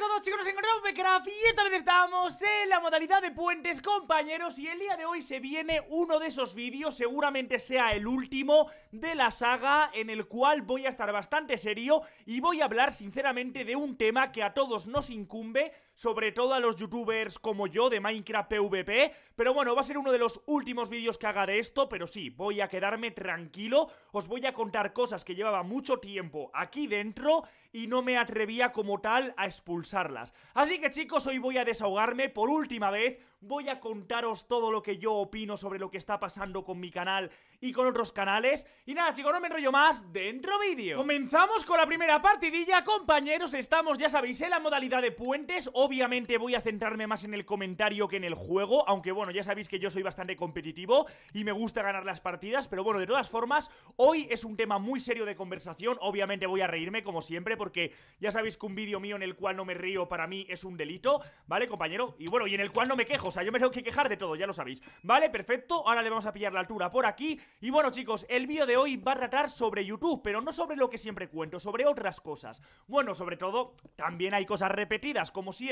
todos chicos, nos encontramos y esta vez estamos en la modalidad de puentes compañeros Y el día de hoy se viene uno de esos vídeos, seguramente sea el último de la saga En el cual voy a estar bastante serio y voy a hablar sinceramente de un tema que a todos nos incumbe sobre todo a los youtubers como yo de Minecraft PvP, pero bueno, va a ser uno de los últimos vídeos que haga de esto, pero sí, voy a quedarme tranquilo, os voy a contar cosas que llevaba mucho tiempo aquí dentro y no me atrevía como tal a expulsarlas. Así que chicos, hoy voy a desahogarme por última vez, voy a contaros todo lo que yo opino sobre lo que está pasando con mi canal y con otros canales. Y nada chicos, no me enrollo más, dentro vídeo. Comenzamos con la primera partidilla, compañeros, estamos, ya sabéis, en la modalidad de puentes, o Obviamente voy a centrarme más en el comentario que en el juego, aunque bueno, ya sabéis que yo soy bastante competitivo y me gusta ganar las partidas, pero bueno, de todas formas, hoy es un tema muy serio de conversación, obviamente voy a reírme como siempre porque ya sabéis que un vídeo mío en el cual no me río para mí es un delito, ¿vale, compañero? Y bueno, y en el cual no me quejo, o sea, yo me tengo que quejar de todo, ya lo sabéis, ¿vale? Perfecto, ahora le vamos a pillar la altura por aquí y bueno, chicos, el vídeo de hoy va a tratar sobre YouTube, pero no sobre lo que siempre cuento, sobre otras cosas. Bueno, sobre todo, también hay cosas repetidas, como si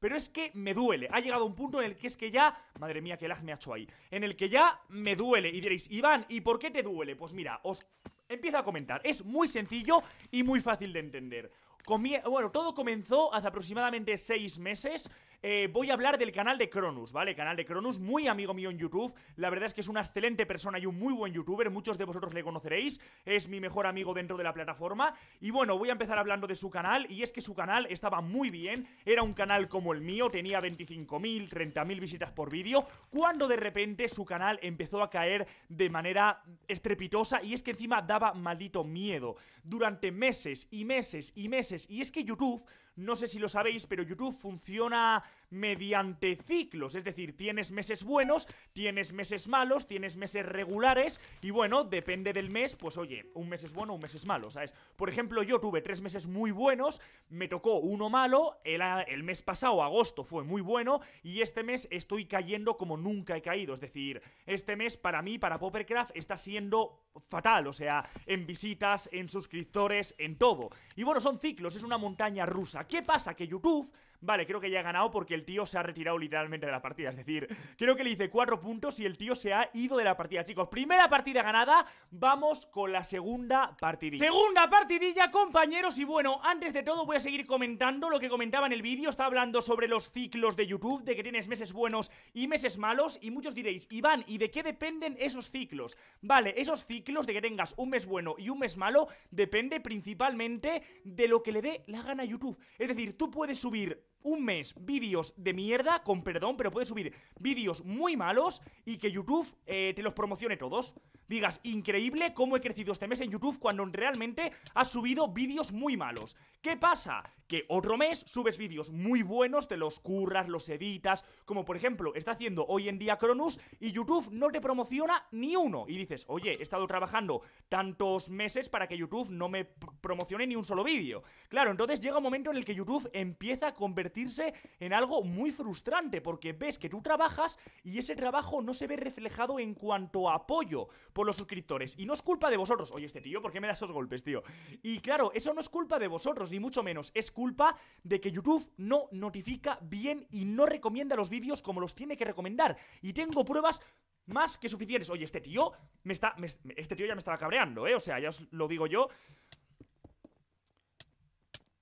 pero es que me duele. Ha llegado un punto en el que es que ya. Madre mía, qué lag me ha hecho ahí. En el que ya me duele. Y diréis, Iván, ¿y por qué te duele? Pues mira, os. empiezo a comentar. Es muy sencillo y muy fácil de entender bueno, todo comenzó hace aproximadamente seis meses. Eh, voy a hablar del canal de Cronus, ¿vale? Canal de Cronus, muy amigo mío en YouTube. La verdad es que es una excelente persona y un muy buen youtuber. Muchos de vosotros le conoceréis. Es mi mejor amigo dentro de la plataforma. Y bueno, voy a empezar hablando de su canal. Y es que su canal estaba muy bien. Era un canal como el mío. Tenía 25.000, 30.000 visitas por vídeo. Cuando de repente su canal empezó a caer de manera estrepitosa. Y es que encima daba maldito miedo. Durante meses y meses y meses y es que YouTube, no sé si lo sabéis, pero YouTube funciona mediante ciclos. Es decir, tienes meses buenos, tienes meses malos, tienes meses regulares y bueno, depende del mes, pues oye, un mes es bueno, un mes es malo, ¿sabes? Por ejemplo, yo tuve tres meses muy buenos, me tocó uno malo, el, el mes pasado, agosto, fue muy bueno y este mes estoy cayendo como nunca he caído. Es decir, este mes para mí, para Poppercraft, está siendo fatal, o sea, en visitas, en suscriptores, en todo. Y bueno, son ciclos, es una montaña rusa. ¿Qué pasa? Que YouTube Vale, creo que ya ha ganado porque el tío se ha retirado literalmente de la partida. Es decir, creo que le hice cuatro puntos y el tío se ha ido de la partida. Chicos, primera partida ganada, vamos con la segunda partidilla. Segunda partidilla, compañeros. Y bueno, antes de todo voy a seguir comentando lo que comentaba en el vídeo. Estaba hablando sobre los ciclos de YouTube, de que tienes meses buenos y meses malos. Y muchos diréis, Iván, ¿y de qué dependen esos ciclos? Vale, esos ciclos de que tengas un mes bueno y un mes malo depende principalmente de lo que le dé la gana a YouTube. Es decir, tú puedes subir un mes vídeos de mierda, con perdón, pero puedes subir vídeos muy malos y que YouTube eh, te los promocione todos. Digas, increíble cómo he crecido este mes en YouTube cuando realmente has subido vídeos muy malos. ¿Qué pasa? Que otro mes subes vídeos muy buenos, te los curras, los editas, como por ejemplo está haciendo hoy en día Cronus y YouTube no te promociona ni uno. Y dices, oye, he estado trabajando tantos meses para que YouTube no me promocione ni un solo vídeo. Claro, entonces llega un momento en el que YouTube empieza a convertir en algo muy frustrante, porque ves que tú trabajas y ese trabajo no se ve reflejado en cuanto a apoyo por los suscriptores. Y no es culpa de vosotros. Oye, este tío, ¿por qué me da esos golpes, tío? Y claro, eso no es culpa de vosotros, ni mucho menos. Es culpa de que YouTube no notifica bien y no recomienda los vídeos como los tiene que recomendar. Y tengo pruebas más que suficientes. Oye, este tío me está. este tío ya me estaba cabreando, ¿eh? O sea, ya os lo digo yo.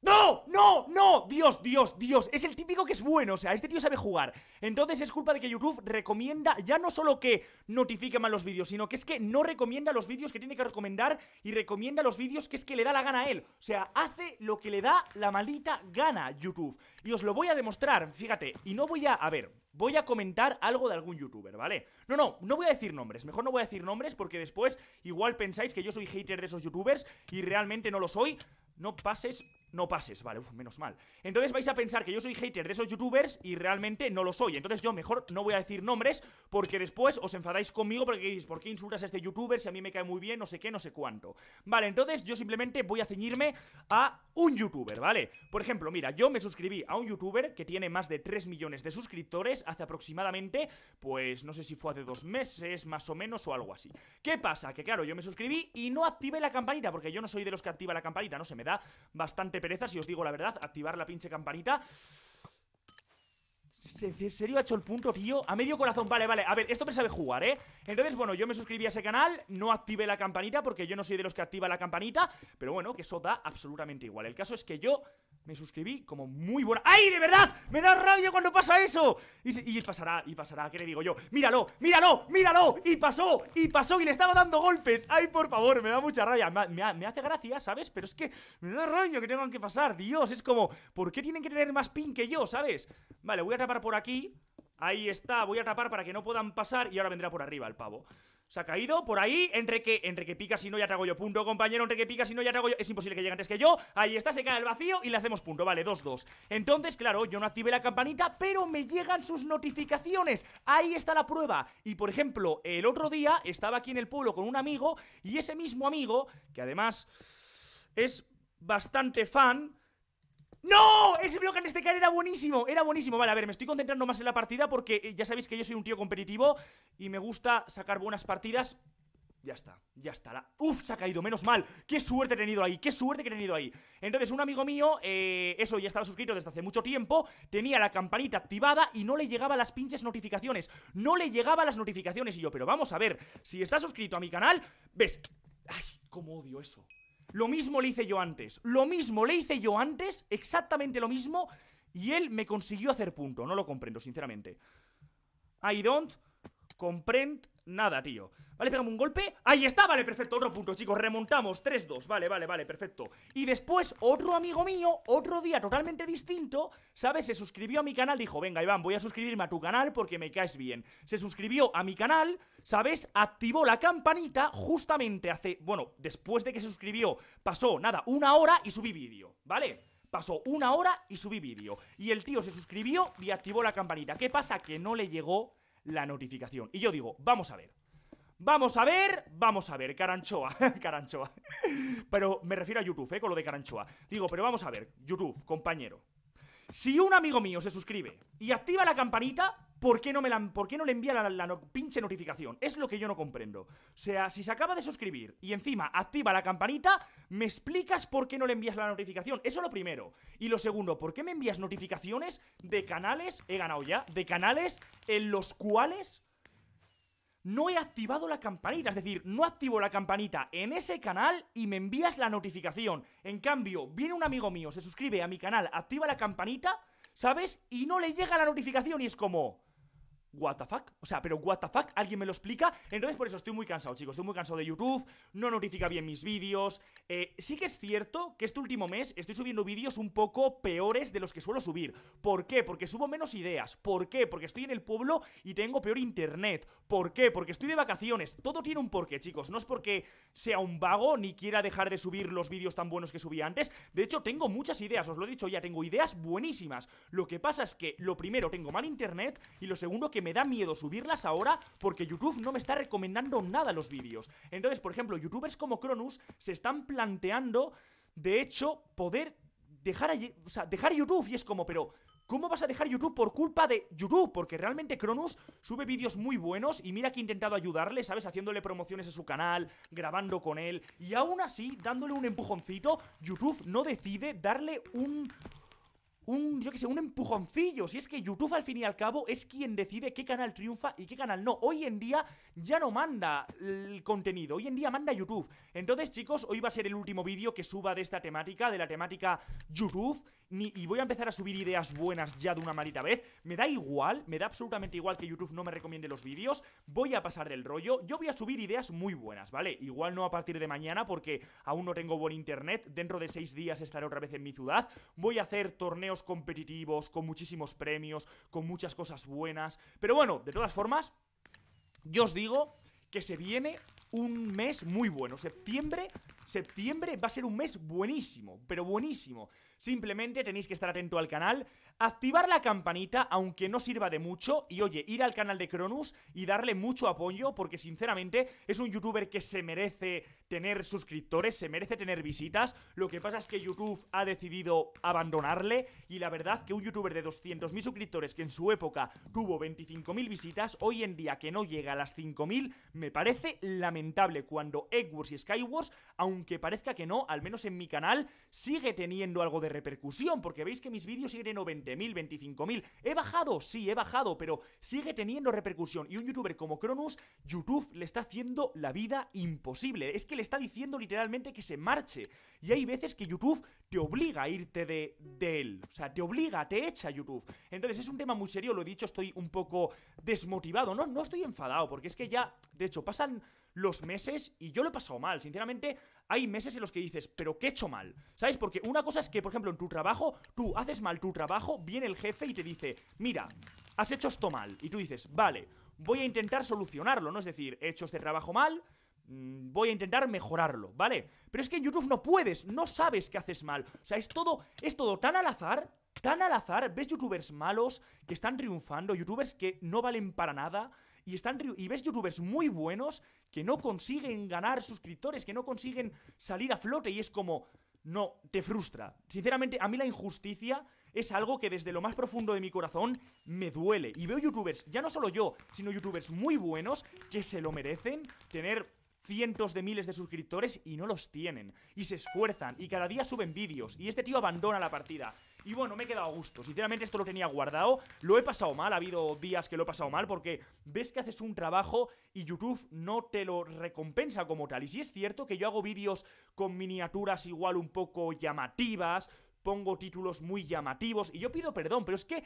¡No! ¡No! ¡No! Dios, Dios, Dios. Es el típico que es bueno. O sea, este tío sabe jugar. Entonces es culpa de que YouTube recomienda ya no solo que notifique mal los vídeos, sino que es que no recomienda los vídeos que tiene que recomendar y recomienda los vídeos que es que le da la gana a él. O sea, hace lo que le da la maldita gana YouTube. Y os lo voy a demostrar. Fíjate. Y no voy a... A ver, voy a comentar algo de algún youtuber, ¿vale? No, no, no voy a decir nombres, mejor no voy a decir nombres porque después igual pensáis que yo soy hater de esos youtubers y realmente no lo soy. No pases no pases, vale, menos mal. Entonces vais a pensar que yo soy hater de esos youtubers y realmente no lo soy. Entonces yo mejor no voy a decir nombres porque después os enfadáis conmigo porque diréis, ¿por qué insultas a este youtuber si a mí me cae muy bien, no sé qué, no sé cuánto? Vale, entonces yo simplemente voy a ceñirme a un youtuber, ¿vale? Por ejemplo, mira, yo me suscribí a un youtuber que tiene más de 3 millones de suscriptores hace aproximadamente, pues no sé si fue hace dos meses más o menos o algo así. ¿Qué pasa? Que claro, yo me suscribí y no activé la campanita porque yo no soy de los que activa la campanita, no se me da bastante pereza, si os digo la verdad, activar la pinche campanita. ¿En serio ha hecho el punto, tío? A medio corazón, vale, vale A ver, esto me sabe jugar, ¿eh? Entonces, bueno, yo me suscribí a ese canal No activé la campanita porque yo no soy de los que activa la campanita Pero bueno, que eso da absolutamente igual El caso es que yo me suscribí como muy buena ¡Ay, de verdad! ¡Me da rabia cuando pasa eso! Y, y pasará, y pasará, ¿qué le digo yo? ¡Míralo, míralo, míralo! Y pasó, y pasó, y le estaba dando golpes ¡Ay, por favor! Me da mucha rabia Me, hace gracia, ¿sabes? Pero es que me da rabia que tengan que pasar Dios, es como, ¿por qué tienen que tener más pin que yo, ¿sabes? Vale, voy a atrapar por aquí. Ahí está, voy a tapar para que no puedan pasar y ahora vendrá por arriba el pavo. Se ha caído por ahí, entre que, entre que pica si no ya trago yo punto, compañero, entre que pica si no ya trago yo, es imposible que llegue antes que yo, ahí está, se cae el vacío y le hacemos punto, vale, 2-2. Entonces, claro, yo no activé la campanita, pero me llegan sus notificaciones, ahí está la prueba. Y por ejemplo, el otro día estaba aquí en el pueblo con un amigo y ese mismo amigo, que además es bastante fan, ¡No! Ese bloque en este canal era buenísimo, era buenísimo Vale, a ver, me estoy concentrando más en la partida porque eh, ya sabéis que yo soy un tío competitivo Y me gusta sacar buenas partidas ya está, ya está la... Uf, se ha caído, menos mal Qué suerte he tenido ahí, qué suerte que he tenido ahí Entonces un amigo mío, eh, eso ya estaba suscrito desde hace mucho tiempo Tenía la campanita activada y no le llegaban las pinches notificaciones No le llegaban las notificaciones Y yo, pero vamos a ver, si estás suscrito a mi canal Ves, ay, cómo odio eso lo mismo le hice yo antes. Lo mismo le hice yo antes, exactamente lo mismo, y él me consiguió hacer punto. No lo comprendo, sinceramente. I don't Comprend nada, tío Vale, pegamos un golpe Ahí está, vale, perfecto, otro punto, chicos Remontamos, 3-2, vale, vale, vale, perfecto Y después, otro amigo mío, otro día totalmente distinto ¿Sabes? Se suscribió a mi canal Dijo, venga, Iván, voy a suscribirme a tu canal Porque me caes bien Se suscribió a mi canal, ¿sabes? Activó la campanita justamente hace... Bueno, después de que se suscribió Pasó, nada, una hora y subí vídeo ¿Vale? Pasó una hora y subí vídeo Y el tío se suscribió y activó la campanita ¿Qué pasa? Que no le llegó la notificación. Y yo digo, vamos a ver. Vamos a ver, vamos a ver, Caranchoa, Caranchoa. Pero me refiero a YouTube, ¿eh? Con lo de Caranchoa. Digo, pero vamos a ver, YouTube, compañero. Si un amigo mío se suscribe y activa la campanita, ¿por qué no, me la, por qué no le envía la, pinche notificación? Es lo que yo no comprendo. O sea, si se acaba de suscribir y encima activa la campanita, me explicas por qué no le envías la notificación. Eso lo primero. Y lo segundo, ¿por qué me envías notificaciones de canales, he ganado ya, de canales en los cuales no he activado la campanita, es decir, no activo la campanita en ese canal y me envías la notificación. En cambio, viene un amigo mío, se suscribe a mi canal, activa la campanita, ¿sabes? Y no le llega la notificación y es como what the fuck? O sea, pero what the fuck, alguien me lo explica. Entonces, por eso estoy muy cansado, chicos. Estoy muy cansado de YouTube, no notifica bien mis vídeos. Eh, sí que es cierto que este último mes estoy subiendo vídeos un poco peores de los que suelo subir. ¿Por qué? Porque subo menos ideas. ¿Por qué? Porque estoy en el pueblo y tengo peor internet. ¿Por qué? Porque estoy de vacaciones. Todo tiene un porqué, chicos. No es porque sea un vago ni quiera dejar de subir los vídeos tan buenos que subía antes. De hecho, tengo muchas ideas, os lo he dicho ya, tengo ideas buenísimas. Lo que pasa es que lo primero, tengo mal internet y lo segundo que me da miedo subirlas ahora porque YouTube no me está recomendando nada los vídeos. Entonces, por ejemplo, youtubers como Cronus se están planteando, de hecho, poder dejar, a, dejar YouTube y es como, pero... ¿Cómo vas a dejar YouTube por culpa de YouTube? Porque realmente Cronus sube vídeos muy buenos y mira que he intentado ayudarle, ¿sabes? Haciéndole promociones a su canal, grabando con él y aún así dándole un empujoncito, YouTube no decide darle un, un, yo que sé, un empujoncillo. Si es que YouTube al fin y al cabo es quien decide qué canal triunfa y qué canal no. Hoy en día ya no manda el contenido, hoy en día manda YouTube. Entonces, chicos, hoy va a ser el último vídeo que suba de esta temática, de la temática YouTube. y voy a empezar a subir ideas buenas ya de una maldita vez. Me da igual, me da absolutamente igual que YouTube no me recomiende los vídeos. Voy a pasar del rollo. Yo voy a subir ideas muy buenas, ¿vale? Igual no a partir de mañana porque aún no tengo buen internet. Dentro de seis días estaré otra vez en mi ciudad. Voy a hacer torneos competitivos, con muchísimos premios, con muchas cosas buenas. Pero bueno, de todas formas, yo os digo que se viene un mes muy bueno. Septiembre Septiembre va a ser un mes buenísimo, pero buenísimo. Simplemente tenéis que estar atento al canal, activar la campanita, aunque no sirva de mucho, y oye, ir al canal de Cronus y darle mucho apoyo, porque sinceramente es un youtuber que se merece tener suscriptores, se merece tener visitas. Lo que pasa es que YouTube ha decidido abandonarle, y la verdad que un youtuber de 200.000 suscriptores que en su época tuvo 25.000 visitas, hoy en día que no llega a las 5.000, me parece lamentable cuando Edwards y Skywars, aunque aunque parezca que no, al menos en mi canal, sigue teniendo algo de repercusión, porque veis que mis vídeos siguen en 20.000, 25.000. ¿He bajado? Sí, he bajado, pero sigue teniendo repercusión. Y un youtuber como Cronus, YouTube le está haciendo la vida imposible. Es que le está diciendo literalmente que se marche. Y hay veces que YouTube te obliga a irte de, de él. O sea, te obliga, te echa YouTube. Entonces es un tema muy serio, lo he dicho, estoy un poco desmotivado. No, no estoy enfadado, porque es que ya, de hecho, pasan los meses y yo lo he pasado mal. Sinceramente, hay meses en los que dices, pero ¿qué he hecho mal? ¿Sabes? Porque una cosa es que, por ejemplo, en tu trabajo, tú haces mal tu trabajo, viene el jefe y te dice, mira, has hecho esto mal. Y tú dices, vale, voy a intentar solucionarlo, ¿no? Es decir, he hecho este trabajo mal, mm, voy a intentar mejorarlo, ¿vale? Pero es que en YouTube no puedes, no sabes qué haces mal. O sea, es todo, es todo tan al azar, tan al azar. Ves youtubers malos que están triunfando, youtubers que no valen para nada y, están, y ves youtubers muy buenos que no consiguen ganar suscriptores, que no consiguen salir a flote y es como... No, te frustra. Sinceramente, a mí la injusticia es algo que desde lo más profundo de mi corazón me duele. Y veo youtubers, ya no solo yo, sino youtubers muy buenos que se lo merecen tener cientos de miles de suscriptores y no los tienen. Y se esfuerzan y cada día suben vídeos y este tío abandona la partida. Y bueno, me he quedado a gusto. Sinceramente, esto lo tenía guardado. Lo he pasado mal, ha habido días que lo he pasado mal porque ves que haces un trabajo y YouTube no te lo recompensa como tal. Y si es cierto que yo hago vídeos con miniaturas igual un poco llamativas, pongo títulos muy llamativos y yo pido perdón, pero es que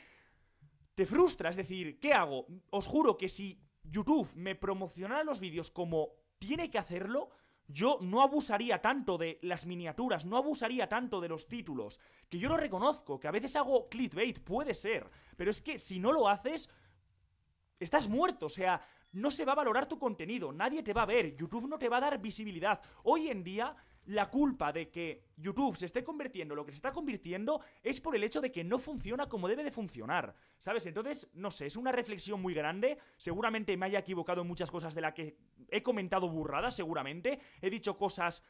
te frustra, es decir, ¿qué hago? Os juro que si YouTube me promocionara los vídeos como tiene que hacerlo, yo no abusaría tanto de las miniaturas, no abusaría tanto de los títulos. Que yo lo reconozco, que a veces hago clickbait, puede ser, pero es que si no lo haces, estás muerto, o sea, no se va a valorar tu contenido, nadie te va a ver, YouTube no te va a dar visibilidad. Hoy en día la culpa de que YouTube se esté convirtiendo lo que se está convirtiendo es por el hecho de que no funciona como debe de funcionar, ¿sabes? Entonces, no sé, es una reflexión muy grande, seguramente me haya equivocado en muchas cosas de las que he comentado burradas, seguramente, he dicho cosas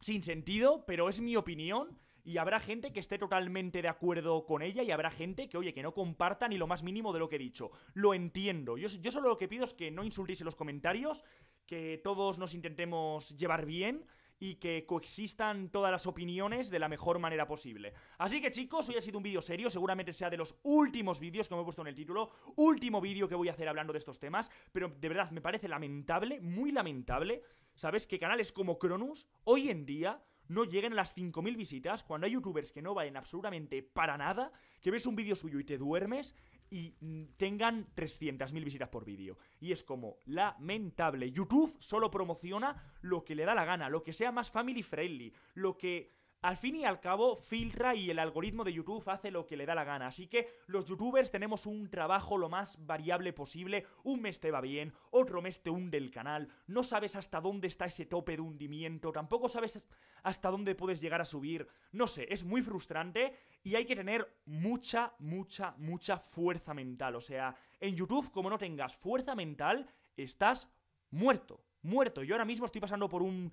sin sentido, pero es mi opinión y habrá gente que esté totalmente de acuerdo con ella y habrá gente que, oye, que no comparta ni lo más mínimo de lo que he dicho. Lo entiendo. Yo, yo solo lo que pido es que no insultéis en los comentarios, que todos nos intentemos llevar bien y que coexistan todas las opiniones de la mejor manera posible. Así que chicos, hoy ha sido un vídeo serio, seguramente sea de los últimos vídeos que me he puesto en el título, último vídeo que voy a hacer hablando de estos temas, pero de verdad me parece lamentable, muy lamentable, ¿sabes? Que canales como Cronus, hoy en día, no lleguen a las 5.000 visitas, cuando hay youtubers que no valen absolutamente para nada, que ves un vídeo suyo y te duermes, y mm, tengan 300.000 visitas por vídeo. Y es como lamentable. YouTube solo promociona lo que le da la gana, lo que sea más family friendly, lo que al fin y al cabo, filtra y el algoritmo de YouTube hace lo que le da la gana, así que los youtubers tenemos un trabajo lo más variable posible, un mes te va bien, otro mes te hunde el canal, no sabes hasta dónde está ese tope de hundimiento, tampoco sabes hasta dónde puedes llegar a subir, no sé, es muy frustrante y hay que tener mucha, mucha, mucha fuerza mental, o sea, en YouTube como no tengas fuerza mental, estás muerto muerto. Yo ahora mismo estoy pasando por un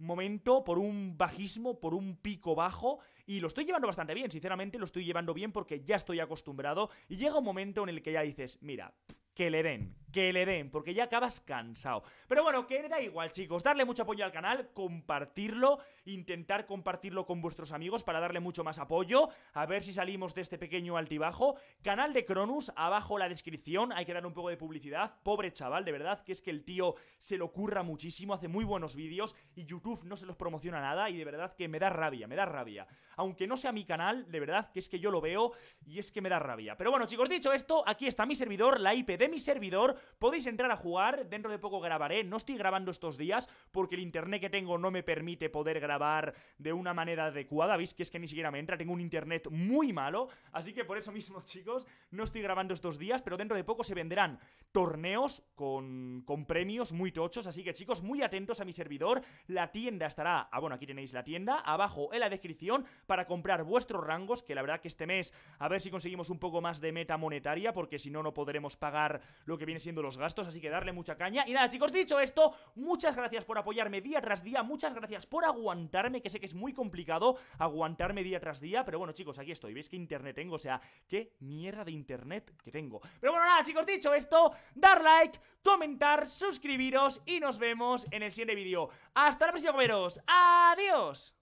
momento, por un bajismo, por un pico bajo, y lo estoy llevando bastante bien, sinceramente lo estoy llevando bien porque ya estoy acostumbrado, y llega un momento en el que ya dices, mira, que le den, que le den, porque ya acabas cansado. Pero bueno, que da igual, chicos, darle mucho apoyo al canal, compartirlo, intentar compartirlo con vuestros amigos para darle mucho más apoyo, a ver si salimos de este pequeño altibajo. Canal de Cronus, abajo la descripción, hay que dar un poco de publicidad. Pobre chaval, de verdad, que es que el tío se lo curra muchísimo, hace muy buenos vídeos y YouTube no se los promociona nada y de verdad que me da rabia, me da rabia. Aunque no sea mi canal, de verdad que es que yo lo veo y es que me da rabia. Pero bueno, chicos, dicho esto, aquí está mi servidor, la IP de mi servidor, Podéis entrar a jugar, dentro de poco grabaré, no estoy grabando estos días porque el internet que tengo no me permite poder grabar de una manera adecuada, veis que es que ni siquiera me entra, tengo un internet muy malo, así que por eso mismo chicos, no estoy grabando estos días, pero dentro de poco se venderán torneos con, con premios muy tochos, así que chicos, muy atentos a mi servidor, la tienda estará, ah bueno, aquí tenéis la tienda, abajo en la descripción para comprar vuestros rangos, que la verdad que este mes, a ver si conseguimos un poco más de meta monetaria, porque si no, no podremos pagar lo que viene siendo los gastos, así que darle mucha caña. Y nada, chicos, dicho esto, muchas gracias por apoyarme día tras día, muchas gracias por aguantarme, que sé que es muy complicado aguantarme día tras día, pero bueno, chicos, aquí estoy, veis qué internet tengo, o sea, qué mierda de internet que tengo. Pero bueno, nada, chicos, dicho esto, dar like, comentar, suscribiros y nos vemos en el siguiente vídeo. Hasta la próxima, comeros. Adiós.